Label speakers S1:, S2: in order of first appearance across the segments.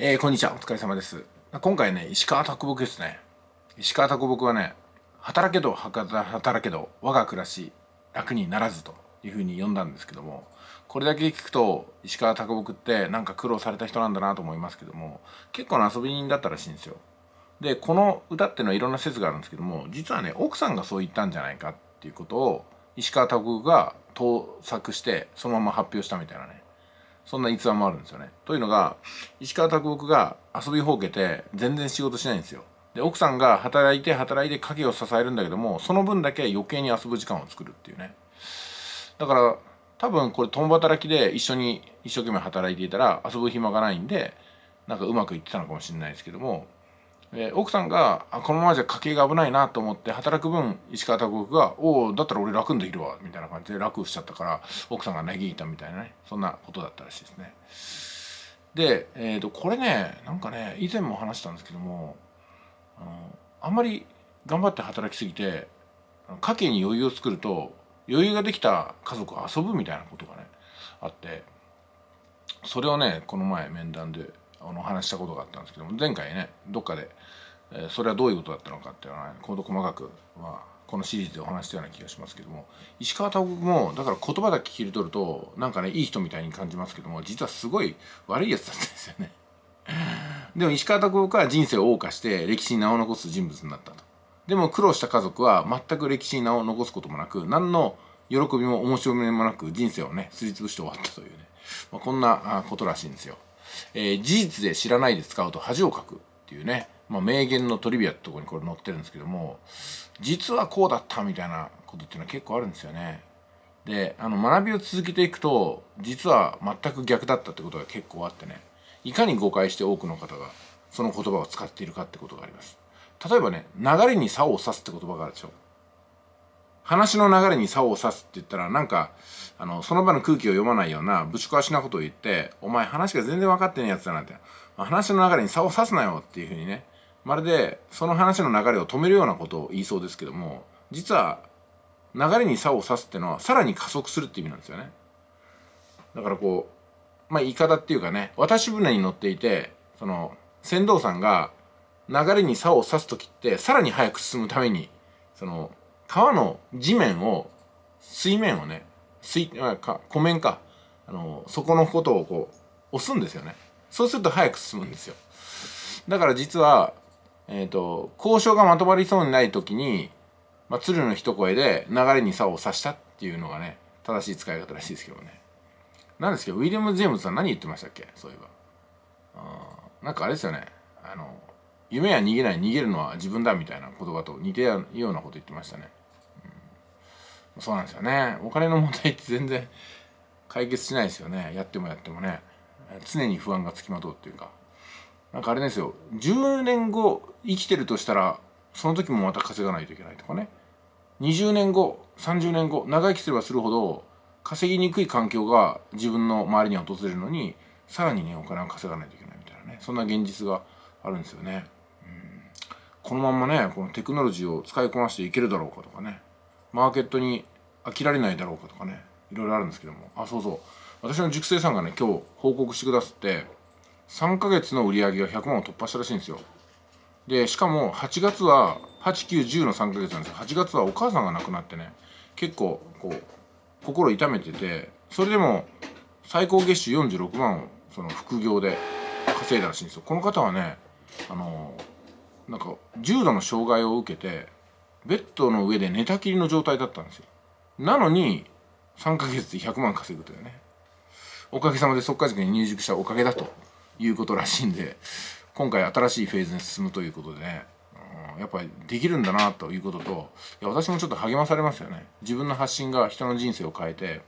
S1: えー、こんにちは、お疲れ様です。今回ね、石川啄木ですね。石川啄木はね、働けど働けど、我が暮らし楽にならずというふうに呼んだんですけども、これだけ聞くと、石川啄木ってなんか苦労された人なんだなと思いますけども、結構な遊び人だったらしいんですよ。で、この歌っていうのはいろんな説があるんですけども、実はね、奥さんがそう言ったんじゃないかっていうことを、石川啄木が盗作して、そのまま発表したみたいなね。そんな逸話もあるんですよね。というのが、石川拓木が遊びほうけて全然仕事しないんですよ。で、奥さんが働いて働いて家計を支えるんだけども、その分だけ余計に遊ぶ時間を作るっていうね。だから、多分これ共働きで一緒に一生懸命働いていたら遊ぶ暇がないんで、なんかうまくいってたのかもしれないですけども、えー、奥さんがあこのままじゃ家計が危ないなと思って働く分石川拓僕が「おおだったら俺楽にできるわ」みたいな感じで楽しちゃったから奥さんが嘆いたみたいなねそんなことだったらしいですね。で、えーと、とこれねなんかね以前も話したんですけどもあのあんまり頑張って働きすぎて家計に余裕を作ると余裕ができた家族は遊ぶみたいなことがねあってそれをねこの前面談であの話したことがあったんですけども前回ねどっかで、えー、それはどういうことだったのかっていうのは、ね、こと細かく、まあ、このシリーズでお話したような気がしますけども石川啄木もだから言葉だけ切り取るとなんかねいい人みたいに感じますけども実はすごい悪いやつだったんですよね。でも石川啄木は人生を謳歌して歴史に名を残す人物になったと。でも苦労した家族は全く歴史に名を残すこともなく何の喜びも面白みもなく人生をねすりつぶして終わったというね、まあ、こんなことらしいんですよ。えー、事実で知らないで使うと恥をかくっていうね、まあ、名言のトリビアってとこにこれ載ってるんですけども、実はこうだったみたいなことっていうのは結構あるんですよね。で、あの、学びを続けていくと、実は全く逆だったってことが結構あってね、いかに誤解して多くの方がその言葉を使っているかってことがあります。例えばね、流れに差を指すって言葉があるでしょ。話の流れに竿を刺すって言ったらなんかあのその場の空気を読まないようなぶち壊しなことを言ってお前話が全然分かってねえやつだなって話の流れに竿を刺すなよっていうふうにねまるでその話の流れを止めるようなことを言いそうですけども実は流れに竿を刺すってのはさらに加速するって意味なんですよねだからこうまあ言い方っていうかね渡し船に乗っていてその船頭さんが流れに竿を刺す時ってさらに早く進むためにその川の地面を、水面をね、水、あか湖面か、あの、そこのことをこう、押すんですよね。そうすると早く進むんですよ。だから実は、えっ、ー、と、交渉がまとまりそうにない時に、まあ、鶴の一声で流れに竿を刺したっていうのがね、正しい使い方らしいですけどね。なんですけど、ウィリアム・ジェームズさん何言ってましたっけそういえば。なんかあれですよね。あの、夢は逃げない、逃げるのは自分だみたいな言葉と似てるようなこと言ってましたね。そうなんですよねお金の問題って全然解決しないですよねやってもやってもね常に不安がつきまとうっていうかなんかあれですよ10年後生きてるとしたらその時もまた稼がないといけないとかね20年後30年後長生きすればするほど稼ぎにくい環境が自分の周りに訪れるのにさらにねお金を稼がないといけないみたいなねそんな現実があるんですよね。うんこのまんまねこのテクノロジーを使いこなしていけるだろうかとかねマーケットに飽きられないだろうかとかねいろいろあるんですけどもあそうそう私の塾生さんがね今日報告してくださって3ヶ月の売り上げが100万を突破したらしいんですよでしかも8月は8910の3ヶ月なんですよ8月はお母さんが亡くなってね結構こう心痛めててそれでも最高月収46万をその副業で稼いだらしいんですよこの方はねあのなんか重度の障害を受けてベッドの上で寝たきりの状態だったんですよなのに3ヶ月で100万稼ぐというねおかげさまで速稼塾に入塾したおかげだということらしいんで今回新しいフェーズに進むということでね、うん、やっぱりできるんだなということといや私もちょっと励まされますよね自分の発信が人の人生を変えて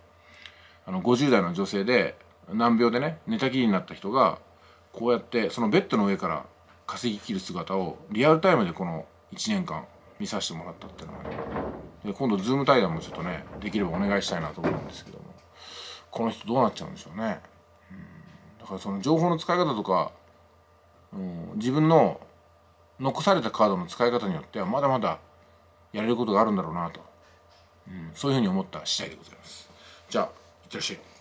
S1: あの50代の女性で難病でね寝たきりになった人がこうやってそのベッドの上から稼ぎきる姿をリアルタイムでこの1年間見させてもらったっていうのは、ね、で今度ズーム対談もちょっとねできればお願いしたいなと思うんですけどもこの人どうなっちゃうんでしょうね、うん、だからその情報の使い方とか、うん、自分の残されたカードの使い方によってはまだまだやれることがあるんだろうなと、うん、そういうふうに思った次第でございますじゃあいってらっしゃい